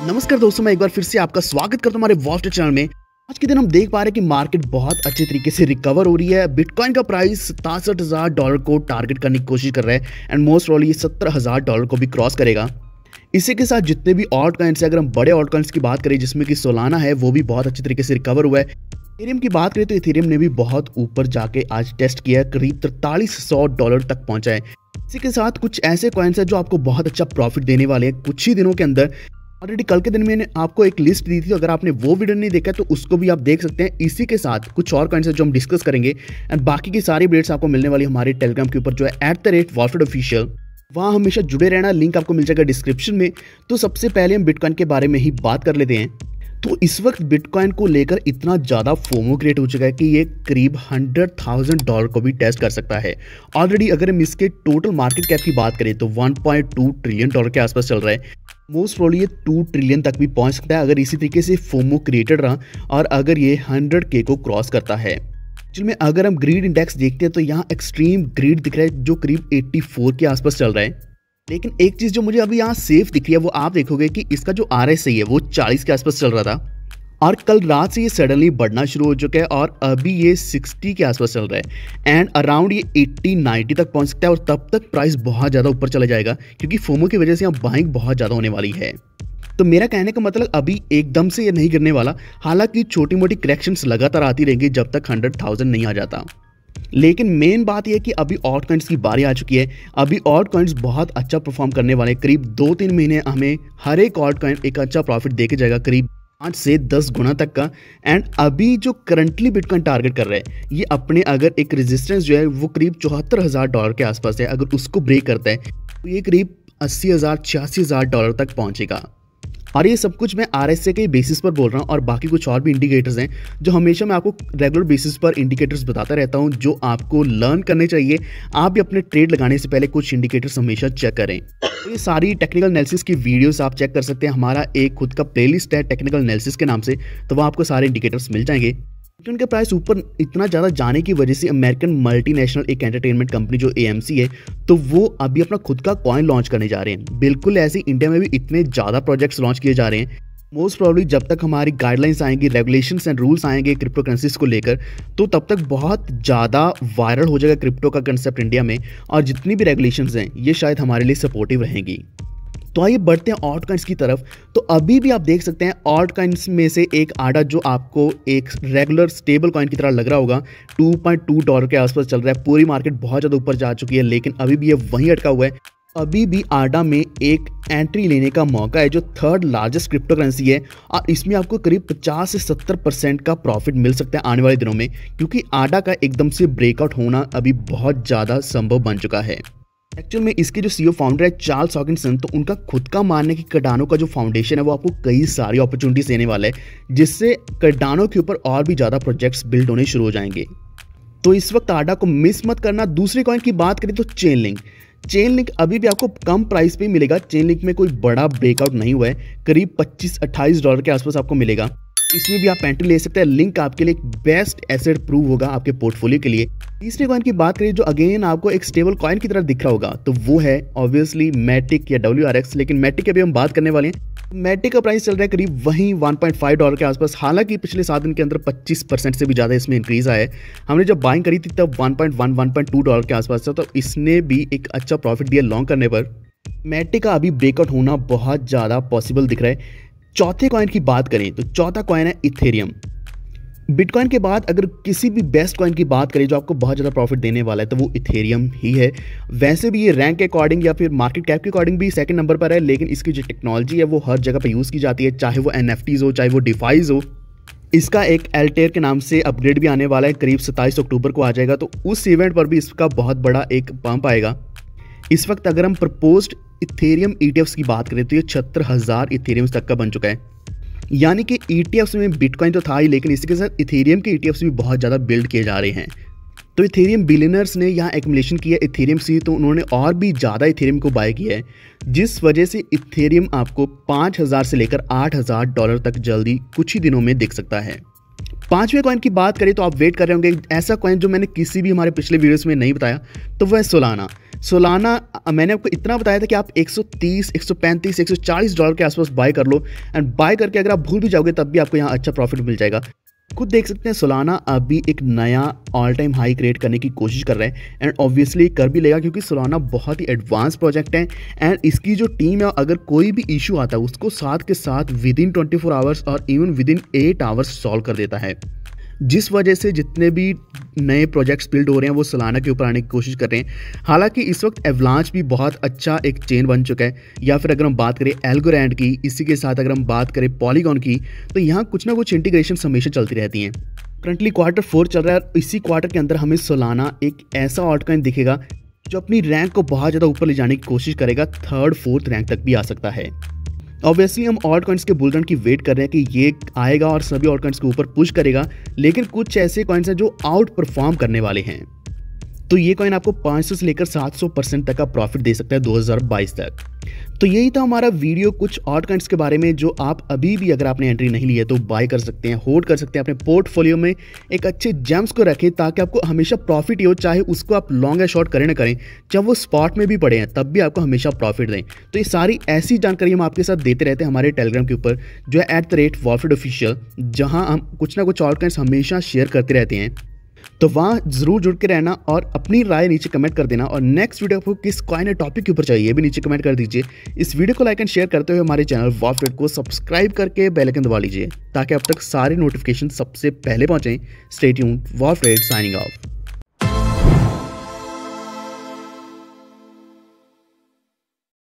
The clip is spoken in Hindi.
नमस्कार दोस्तों मैं एक बार फिर से आपका स्वागत करता हूँ हमारे वॉस्टेक चैनल में आज के दिन हम देख पा रहे हैं कि मार्केट बहुत अच्छे तरीके से रिकवर हो रही है बिटकॉइन का प्राइस सतासठ हज़ार डॉलर को टारगेट करने की कोशिश कर रहा है एंड मोस्ट ऑल ये सत्तर हज़ार डॉलर को भी क्रॉस करेगा इसी के साथ जितने भी ऑल्ट कॉइन्स है अगर हम बड़े ऑल्ट कॉइन्स की बात करें जिसमें कि सोलाना है वो भी बहुत अच्छे तरीके से रिकवर हुआ है इथेरियम की बात करें तो इथेरियम ने भी बहुत ऊपर जाके आज टेस्ट किया है करीब तरतालीस सौ डॉलर तक पहुंचा है इसी के साथ कुछ ऐसे कॉइन्स हैं जो आपको बहुत अच्छा प्रॉफिट देने वाले हैं कुछ ही दिनों के अंदर ऑलरेडी कल के दिन मैंने आपको एक लिस्ट दी थी तो अगर आपने वो वीडियो नहीं देखा तो उसको भी आप देख सकते हैं इसी के साथ कुछ और कॉइन्स जो हम डिस्कस करेंगे एंड बाकी की सारी अपडेट्स आपको मिलने वाली हमारे टेलीग्राम के ऊपर जो है एट द रेट वॉलफेड ऑफिशियल वहाँ हमेशा जुड़े रहना लिंक आपको मिल जाएगा डिस्क्रिप्शन में तो सबसे पहले हम बिटकॉइन के बारे में ही बात कर लेते हैं तो इस वक्त बिटकॉइन को लेकर इतना ज़्यादा फोमो क्रिएट हो चुका है कि ये करीब हंड्रेड थाउजेंड डॉलर को भी टेस्ट कर सकता है ऑलरेडी अगर हम इसके टोटल मार्केट कैप की बात करें तो 1.2 ट्रिलियन डॉलर के आसपास चल रहा है मोस्ट प्रोबली ये टू ट्रिलियन तक भी पहुंच सकता है अगर इसी तरीके से फोमो क्रिएटेड रहा और अगर ये हंड्रेड के को क्रॉस करता है एक्चुअल में अगर हम ग्रीड इंडेक्स देखते हैं तो यहाँ एक्सट्रीम ग्रीड दिख रहा है जो करीब 84 के आसपास चल रहा है लेकिन एक चीज़ जो मुझे अभी यहाँ सेफ दिख रही है वो आप देखोगे कि इसका जो आर एस है वो चालीस के आसपास चल रहा था और कल रात से ये सडनली बढ़ना शुरू हो चुका है और अभी ये 60 के आसपास चल रहा है एंड अराउंड ये 80 90 तक पहुंच सकता है और तब तक प्राइस बहुत ज़्यादा ऊपर चला जाएगा क्योंकि फोमो की वजह से यहाँ बाइंग बहुत ज़्यादा होने वाली है तो मेरा कहने का मतलब अभी एकदम से ये नहीं गिरने वाला हालांकि छोटी मोटी करेक्शंस लगातार आती रहेंगी जब तक हंड्रेड नहीं आ जाता लेकिन मेन बात यह कि अभी ऑट कॉइंट्स की बारी आ चुकी है अभी ऑट कॉइंट्स बहुत अच्छा परफॉर्म करने वाले हैं करीब दो तीन महीने हमें हर एक ऑट कॉइन एक अच्छा प्रॉफिट देके जाएगा करीब पाँच से दस गुना तक का एंड अभी जो करंटली बिटकॉइन टारगेट कर रहे हैं ये अपने अगर एक रेजिस्टेंस जो है वो करीब चौहत्तर हज़ार डॉलर के आसपास है अगर उसको ब्रेक करता है तो ये करीब अस्सी हज़ार छियासी हज़ार डॉलर तक पहुँचेगा और ये सब कुछ मैं आर एस के बेसिस पर बोल रहा हूँ और बाकी कुछ और भी इंडिकेटर्स हैं जो हमेशा मैं आपको रेगुलर बेसिस पर इंडिकेटर्स बताता रहता हूँ जो आपको लर्न करने चाहिए आप भी अपने ट्रेड लगाने से पहले कुछ इंडिकेटर्स हमेशा चेक करें तो ये सारी टेक्निकल एनालिसिस की वीडियोस आप चेक कर सकते हैं हमारा एक खुद का प्लेलिस्ट है टेक्निकल एनालिसिस के नाम से तो वह आपको सारे इंडिकेटर्स मिल जाएंगे क्योंकि उनके प्राइस ऊपर इतना ज़्यादा जाने की वजह से अमेरिकन मल्टीनेशनल एक एंटरटेनमेंट कंपनी जो ए है तो वो अभी अपना खुद का कॉइन लॉन्च करने जा रहे हैं बिल्कुल ऐसे इंडिया में भी इतने ज़्यादा प्रोजेक्ट्स लॉन्च किए जा रहे हैं मोस्ट प्रॉब्ली जब तक हमारी गाइडलाइंस आएंगी रेगुलेशन एंड रूल्स आएंगे क्रिप्टो करेंसीज को लेकर तो तब तक बहुत ज़्यादा वायरल हो जाएगा क्रिप्टो का कंसेप्ट इंडिया में और जितनी भी रेगुलेशन हैं ये शायद हमारे लिए सपोर्टिव रहेंगी तो आइए बढ़ते हैं ऑर्ट कॉइंस की तरफ तो अभी भी आप देख सकते हैं ऑर्ट कॉइंस में से एक आटा जो आपको एक रेगुलर स्टेबल कॉइन की तरह लग रहा होगा 2.2 डॉलर के आसपास चल रहा है पूरी मार्केट बहुत ज़्यादा ऊपर जा चुकी है लेकिन अभी भी ये वहीं अटका हुआ है अभी भी आडा में एक एंट्री लेने का मौका है जो थर्ड लार्जेस्ट क्रिप्टो करेंसी है और इसमें आपको करीब 50 से 70 परसेंट का प्रॉफिट मिल सकता है आने वाले दिनों में क्योंकि आडा का एकदम से ब्रेकआउट होना अभी बहुत ज़्यादा संभव बन चुका है एक्चुअल में इसके जो सीईओ फाउंडर e है चार्ल्स हॉकिंसन तो उनका खुद का मानना है कि का जो फाउंडेशन है वो आपको कई सारी अपॉर्चुनिटीज देने वाला है जिससे कडानो के ऊपर और भी ज़्यादा प्रोजेक्ट्स बिल्ड होने शुरू हो जाएंगे तो इस वक्त आडा को मिस मत करना दूसरी कॉइन की बात करें तो चेन लिंक चेन लिंक अभी भी आपको कम प्राइस पे मिलेगा चेन लिंक में कोई बड़ा ब्रेकआउट नहीं हुआ है करीब 25-28 डॉलर के आसपास आपको मिलेगा इसमें भी आप पेंट्री ले सकते हैं लिंक आपके लिए बेस्ट एसेट प्रूव होगा आपके पोर्टफोलियो के लिए तीसरे कॉइन की बात करें जो अगेन आपको एक स्टेबल कॉइन की तरह दिख रहा होगा तो वो है ऑब्वियसली मैटिक या डब्ल्यू लेकिन मैटिक की अभी हम बात करने वाले हैं मैटिक का प्राइस चल रहा है करीब वहीं 1.5 डॉलर के आसपास हालांकि पिछले सात दिन के अंदर 25 परसेंट से भी ज़्यादा इसमें इंक्रीज आया है हमने जब बाइंग करी थी तब 1.1 1.2 डॉलर के आसपास था तो इसने भी एक अच्छा प्रॉफिट दिया लॉन्ग करने पर मैटिक का अभी ब्रेकआउट होना बहुत ज़्यादा पॉसिबल दिख रहा है चौथे कॉइन की बात करें तो चौथा कॉइन है इथेरियम बिटकॉइन के बाद अगर किसी भी बेस्ट कॉइन की बात करें जो आपको बहुत ज़्यादा प्रॉफिट देने वाला है तो वो इथेरियम ही है वैसे भी ये रैंक के अकॉर्डिंग या फिर मार्केट कैप के अकॉर्डिंग भी सेकंड नंबर पर है लेकिन इसकी जो टेक्नोलॉजी है वो हर जगह पर यूज़ की जाती है चाहे वो एन हो चाहे वो डिफाइज हो इसका एक एल्टेयर के नाम से अपग्रेड भी आने वाला है करीब सत्ताईस अक्टूबर को आ जाएगा तो उस इवेंट पर भी इसका बहुत बड़ा एक पंप आएगा इस वक्त अगर हम प्रपोज्ड इथेरियम ईटीएफ्स e की बात करें तो ये छहत्तर हज़ार इथेरियम तक का बन चुका है यानी कि ईटीएफ्स e में बिटकॉइन तो था ही लेकिन इसके साथ इथेरियम के ईटीएफ्स e भी बहुत ज़्यादा बिल्ड किए जा रहे हैं तो इथेरियम बिलिनर्स ने यहाँ एक्मलेशन किया इथेरियम से तो उन्होंने और भी ज़्यादा इथेरियम को बाय किया है जिस वजह से इथेरियम आपको पाँच से लेकर आठ डॉलर तक जल्दी कुछ ही दिनों में दिख सकता है पांचवें कॉइन की बात करें तो आप वेट कर रहे होंगे ऐसा कॉइन जो मैंने किसी भी हमारे पिछले वीडियोस में नहीं बताया तो वह सोलाना सोलाना मैंने आपको इतना बताया था कि आप 130, 135, 140 डॉलर के आसपास बाय कर लो एंड बाय करके अगर आप भूल भी जाओगे तब भी आपको यहाँ अच्छा प्रॉफिट मिल जाएगा खुद देख सकते हैं सोलाना अभी एक नया ऑल टाइम हाई क्रिएट करने की कोशिश कर रहे हैं एंड ऑब्वियसली कर भी लेगा क्योंकि सोलाना बहुत ही एडवांस प्रोजेक्ट है एंड इसकी जो टीम है अगर कोई भी इशू आता है उसको साथ के साथ विद इन ट्वेंटी आवर्स और even within eight hours solve कर देता है जिस वजह से जितने भी नए प्रोजेक्ट्स बिल्ड हो रहे हैं वो सलाना के ऊपर आने की कोशिश कर रहे हैं हालांकि इस वक्त एवलांच भी बहुत अच्छा एक चेन बन चुका है या फिर अगर हम बात करें एल्गोरैंड की इसी के साथ अगर हम बात करें पॉलीगॉन की तो यहाँ कुछ ना कुछ इंटीग्रेशन हमेशा चलती रहती हैं करंटली क्वार्टर फोर चल रहा है और इसी क्वार्टर के अंदर हमें सोलाना एक ऐसा आउटकॉइन दिखेगा जो अपनी रैंक को बहुत ज़्यादा ऊपर ले जाने की कोशिश करेगा थर्ड फोर्थ रैंक तक भी आ सकता है ऑब्वियसली हम ऑर्ड कॉइंस के बुलरन की वेट कर रहे हैं कि ये आएगा और सभी ऑड कॉइंस के ऊपर पुश करेगा लेकिन कुछ ऐसे कॉइन्स हैं जो आउट परफॉर्म करने वाले हैं तो ये कॉइन आपको 500 से लेकर 700 परसेंट तक का प्रॉफिट दे सकता है 2022 तक तो यही था हमारा वीडियो कुछ ऑट कंट्स के बारे में जो आप अभी भी अगर आपने एंट्री नहीं ली है तो बाय कर सकते हैं होल्ड कर सकते हैं अपने पोर्टफोलियो में एक अच्छे जेम्स को रखें ताकि आपको हमेशा प्रॉफिट ही हो चाहे उसको आप लॉन्ग या शॉर्ट करें ना करें चाहे वो स्पॉट में भी पड़े हैं तब भी आपको हमेशा प्रॉफिट दें तो ये सारी ऐसी जानकारी हम आपके साथ देते रहते हैं हमारे टेलीग्राम के ऊपर जो है एट द रेट वॉफिट ऑफिशियल जहाँ हम कुछ ना कुछ ऑट कंट्स हमेशा शेयर करते रहते हैं तो वहाँ ज़रूर जुड़ के रहना और अपनी राय नीचे कमेंट कर देना और नेक्स्ट वीडियो आपको किस कॉइन या टॉपिक के ऊपर चाहिए ये भी नीचे कमेंट कर दीजिए इस वीडियो को लाइक एंड शेयर करते हुए हमारे चैनल वॉफेट को सब्सक्राइब करके बेलकन दबा लीजिए ताकि अब तक सारे नोटिफिकेशन सबसे पहले पहुँचें स्टेट यून वॉफेट साइनिंग ऑफ